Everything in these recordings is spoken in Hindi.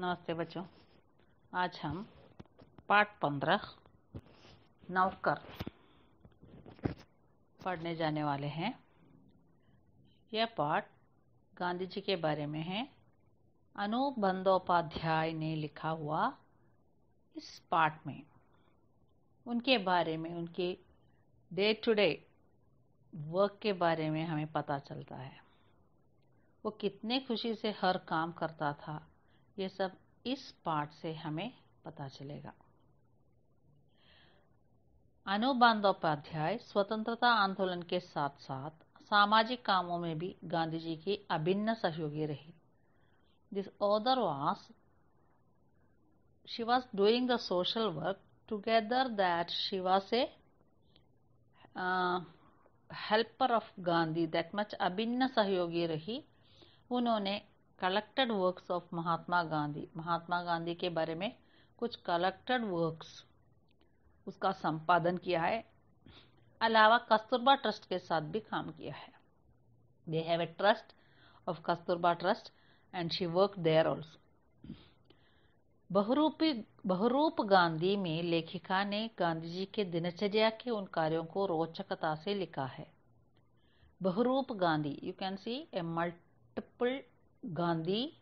नमस्ते बच्चों आज हम पाठ पंद्रह नौकर पढ़ने जाने वाले हैं यह पाठ गांधी जी के बारे में है अनूप बंदोपाध्याय ने लिखा हुआ इस पाठ में उनके बारे में उनके डे टू डे वर्क के बारे में हमें पता चलता है वो कितने खुशी से हर काम करता था ये सब इस पार्ट से हमें पता चलेगा अनुबंधोपाध्याय स्वतंत्रता आंदोलन के साथ साथ सामाजिक कामों में भी गांधी जी की अभिन्न सहयोगी रही this other was she was doing the social work together that she was a uh, helper of अभिन्न सहयोगी रही उन्होंने collected works of Mahatma Gandhi Mahatma Gandhi के बारे में कुछ कलेक्टेड वर्क्स उसका संपादन किया है अलावा कस्तूरबा ट्रस्ट के साथ भी काम किया है they have a trust of Kasturba trust and she work there also Bahurupi Bahurup Gandhi में लेखिका ने गांधी जी के दिनचर्या के उन कार्यों को रोचकता से लिखा है Bahurup Gandhi you can see a multiple Gandhi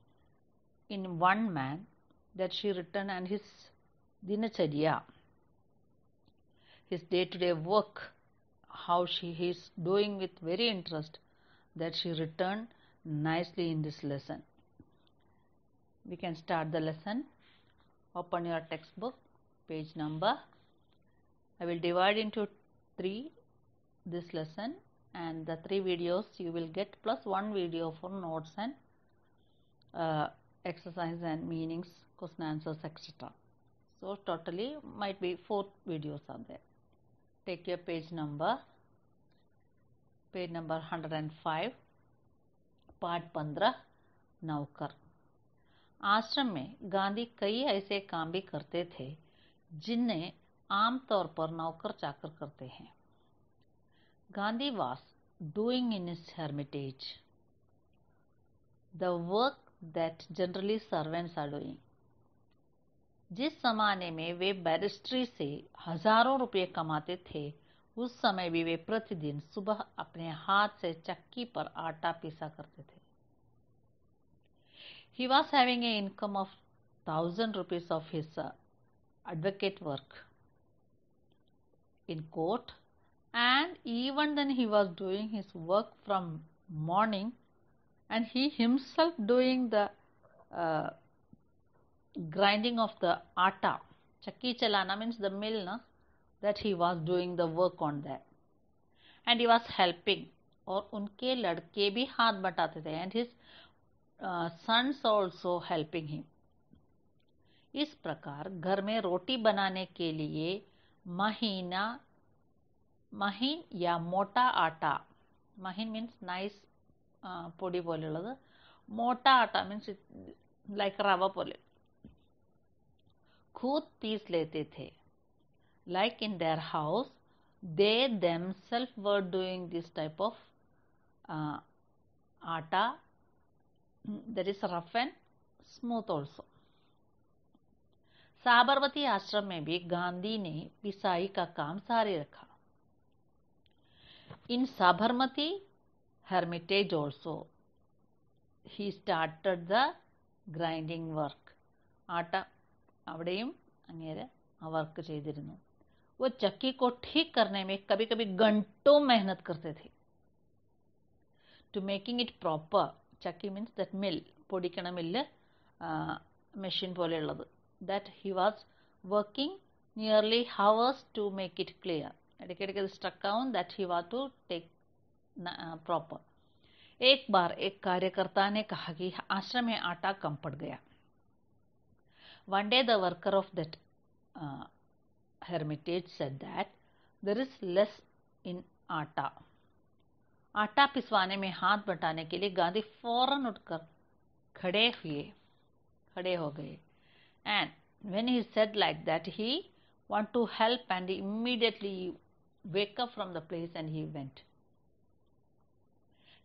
in One Man that she written and his Dinacharya, his day-to-day work, how she is doing with very interest that she returned nicely in this lesson. We can start the lesson. Open your textbook, page number. I will divide into three this lesson and the three videos you will get plus one video for notes and uh, exercise and meanings, question answers, etc. So totally might be four videos are there. Take your page number, page number 105, part पंद्रह Naukar. आश्रम में गांधी कई ऐसे काम भी करते थे जिन्हें आमतौर पर नौकर चाकर करते हैं Gandhi was doing in hermitage the work that generally servants are doing जिस जमाने में वे बैरिस्ट्री से हजारों रुपये कमाते थे उस समय भी वे प्रतिदिन सुबह अपने हाथ से चक्की पर आटा पीसा करते थे he was having a income of thousand rupees of his advocate work in court and even then he was doing his work from morning and he himself doing the uh, grinding of the atta. Chakki chalana means the mill na, that he was doing the work on that And he was helping. और उनके लड़के भी हाथ बटाते थे and his sons also helping him इस प्रकार घर में रोटी बनाने के लिए महीना महीन या मोटा आटा महीन मीन्स नाइस പൊടി പോലുള്ളത് മോട്ട ആട്ട മീൻസ് ലൈക്ക് റവ പോലെ पीस लेते थे like in their house they themselves were doing this type of आटा that is rough and smooth also Sabarmati ashram में भी गांधी ने पिसाई का काम सारे रखा इन Sabarmati hermitage also. He started the grinding work. ആട്ട അവിടെയും അങ്ങേര് ആ വർക്ക് ചെയ്തിരുന്നു वो चक्की को ठीक करने में कभी कभी घंटों मेहनत करते थे टू मेकिंग इट प्रॉपर ചക്കി മീൻസ് ദറ്റ് മിൽ പൊടിക്കണ മില്ല് മെഷീൻ പോലെയുള്ളത് that he was working nearly hours to make it clear ഇടയ്ക്കിടയ്ക്ക് അത് സ്ട്രക്ക് ആവും that he was to take proper एक बार एक कार्यकर्ता ने कहा कि आश्रम में आटा कम पड़ गया one day the worker of that hermitage said that there is less in आटा आटा पिसवाने में हाथ बटाने के लिए गांधी फौरन उठकर खड़े हुए खड़े हो गए and when he said like that he want to help and immediately wake up from the place and he went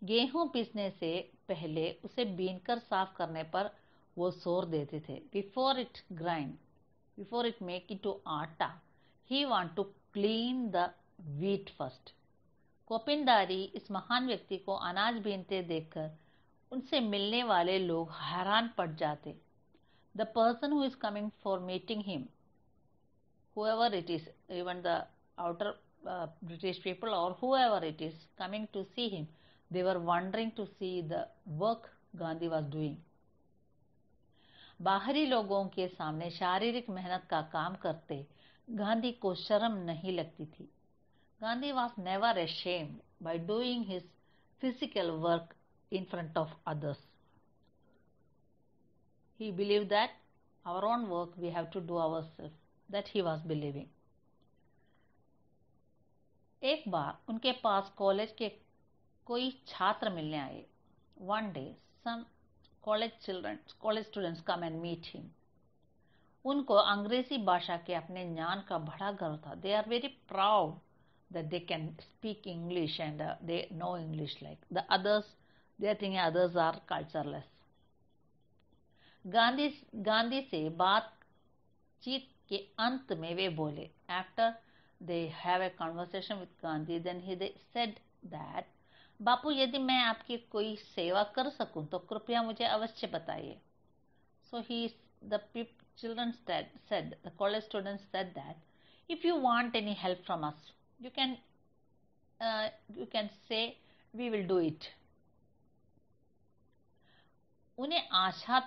गेहूं पीसने से पहले उसे बीनकर साफ करने पर वो शोर देते थे before it grind before it make it to आटा he want to clean the wheat first कोपिनदारी इस महान व्यक्ति को अनाज बीनते देखकर उनसे मिलने वाले लोग हैरान पड़ जाते the person who is coming for meeting him whoever it is even the outer British people और or it is coming to see him They were wondering to see the work Gandhi was doing. बाहरी लोगों के सामने शारीरिक मेहनत का काम करते गांधी को शर्म नहीं लगती थी Gandhi was never ashamed by doing his physical work in front of others. He believed that our own work we have to do ourselves, that he was believing. एक बार उनके पास कॉलेज के कोई छात्र मिलने आए one day some college children college students come and meet him उनको अंग्रेजी भाषा के अपने ज्ञान का बड़ा गर्व था they are very proud that they can speak English and they know English like the others they are thing others are cultureless Gandhi Gandhi से बातचीत के अंत में वे बोले after they have a conversation with Gandhi then he they said that Bapu यदि मैं आपकी कोई सेवा कर सकूं तो कृपया मुझे अवश्य बताइए so he the children said the college students said that if you want any help from us you you can uh, you can say we will do उन्हें आशा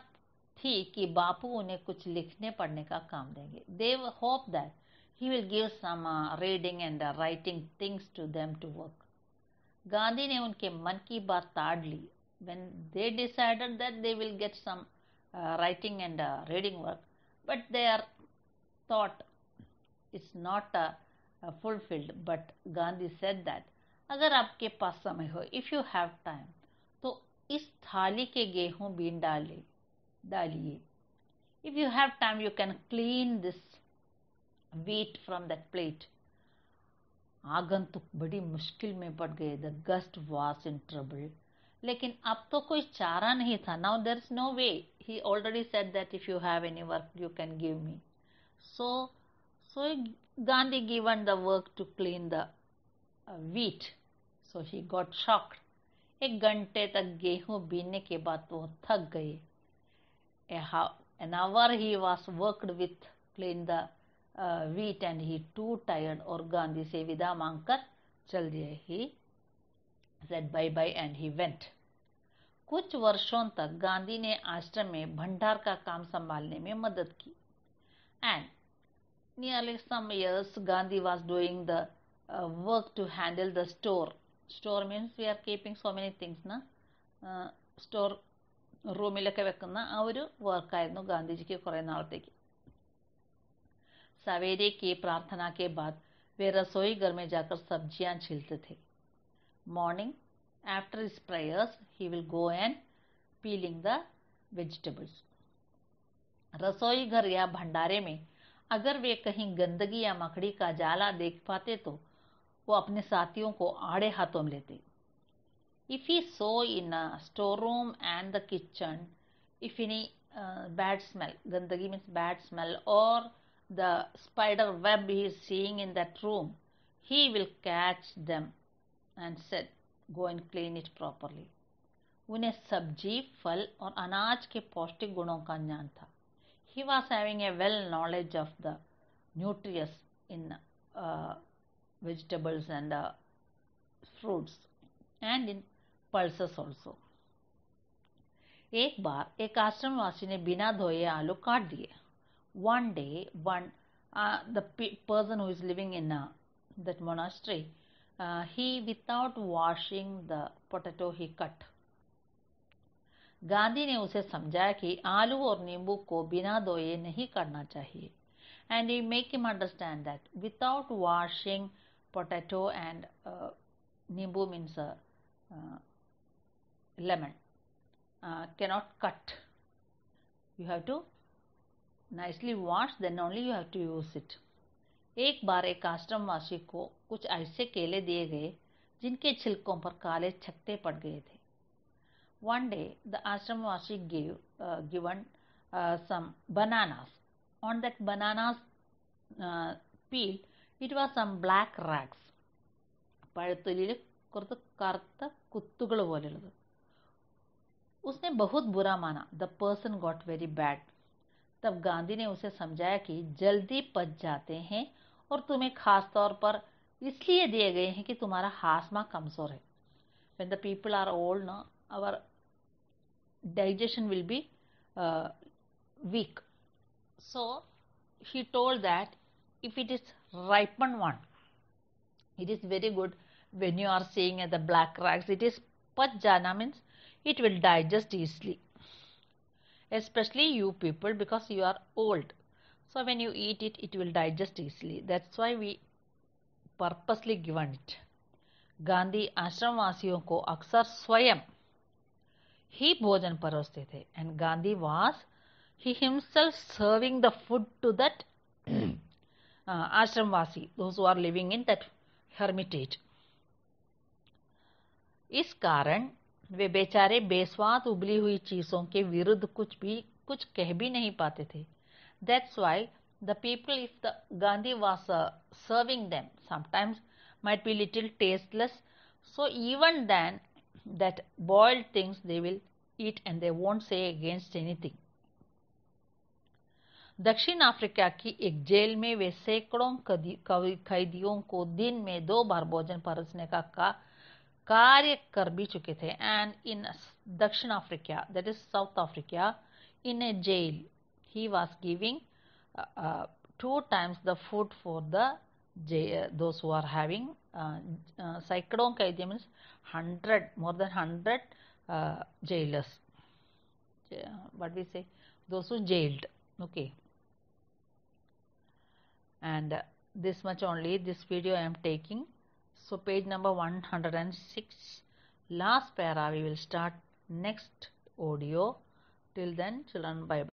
थी कि बापू उन्हें कुछ लिखने पढ़ने का काम देंगे they hope that he will give some reading and writing things to them to work Gandhi ने उनके मन की बात ताड़ ली when they decided that they will get some uh, writing and uh, reading work but their thought is not uh, uh, fulfilled but gandhi said that अगर आपके पास समय हो इफ यू हैव टाइम तो इस थाली के गेहूं बीन डाले डालिए if you have time you can clean this wheat from that plate आगंतुक बड़ी मुश्किल में पड़ गए the guest was in trouble लेकिन अब तो कोई चारा नहीं था now there is no way he already said that if you have any work you can give me so so Gandhi given the work to clean the wheat so he got shocked एक घंटे तक गेहूं बीनने के बाद वो थक गए an hour he was worked with clean the wheat and he too tired और गांधी से विदा मांगकर चल दिए he said bye bye and he went कुछ वर्षों तक गांधी ने आश्रम में भंडार का काम संभालने में मदद की and nearly some years Gandhi was doing the work to handle the store store means we are keeping so many things ना സ്റ്റോർ റൂമിലൊക്കെ വെക്കുന്ന ആ ഒരു വർക്കായിരുന്നു ഗാന്ധിജിക്ക് കുറേ നാളത്തേക്ക് सवेरे की प्रार्थना के बाद वे रसोई घर में जाकर सब्जियां छीलते थे morning after prayers he he will go and peeling the रसोई घर या भंडारे में अगर वे कहीं गंदगी या मकड़ी का जाला देख पाते तो वो अपने साथियों को आड़े हाथों में लेते if he saw in store room and the kitchen if any bad smell गंदगी मीन्स बैड स्मेल और the spider web he is seeing in that room, he will catch them and said, Go and clean it properly. उन्हें सब्जी फल और अनाज के पौष्टिक गुणों का ज्ञान था he was having a well knowledge of the nutritious in vegetables and uh, fruits and in pulses also एक बार एक आश्रमवासी ने बिना धोए आलू काट दिए one day one uh, the pe- person who is living in uh, that monastery uh, he without washing the potato he cut Gandhi ने उसे समझाया कि आलू और नींबू को बिना धोए नहीं करना चाहिए and you make him understand that without washing potato and नींबू means lemon cannot cut you have to nicely washed then only you have to use it. एक बार एक आश्रमवासी को कुछ ऐसे केले दिए गए जिनके छिलकों पर काले छत्ते पड़ गए थे One day, the ashramwasi gave uh, given uh, some bananas. On that bananas uh, peel, it was some black rags. പഴത്തൊലിയിൽ കുറച്ച് കറുത്ത കുത്തുകൾ പോലുള്ളത് ഉസ്നെ ബഹുത് ബുറ മാന the person got very bad तब गांधी ने उसे समझाया कि जल्दी पच जाते हैं और तुम्हें खास तौर पर इसलिए दिए गए हैं कि तुम्हारा हाजमा कमजोर है when the people are old ना our digestion will be weak so he told that if it is ripen one it is very good when you are seeing the black racks it is पच जाना means it will digest easily especially you people because you are old so when you eat it it will digest easily that's why we purposely given it gandhi ashram vasiyon ko aksar swayam he bhojan parosti the and gandhi was he himself serving the food to that uh, ashram vasi those who are living in that hermitage is karan वे बेचारे बेस्वाद उबली हुई चीजों के विरुद्ध कुछ भी कुछ कह भी नहीं पाते थे that's why the people if the Gandhi was serving them sometimes might be little tasteless so even then that boiled things they will eat and they won't say against anything दक्षिण अफ्रीका की एक जेल में वे सैकड़ों कैदियों को दिन में दो बार भोजन परसने का, का Karya कर भी and in Dakshin Africa, that is South Africa, in a jail, he was giving uh, uh, two times the food for the uh, those who are having uh, uh, cyclone Kaidya means 100, more than 100 jailers. What we say? Those who jailed. Okay. And this much only, this video I am taking. So page number 106. Last para we will start next audio. Till then children bye. -bye.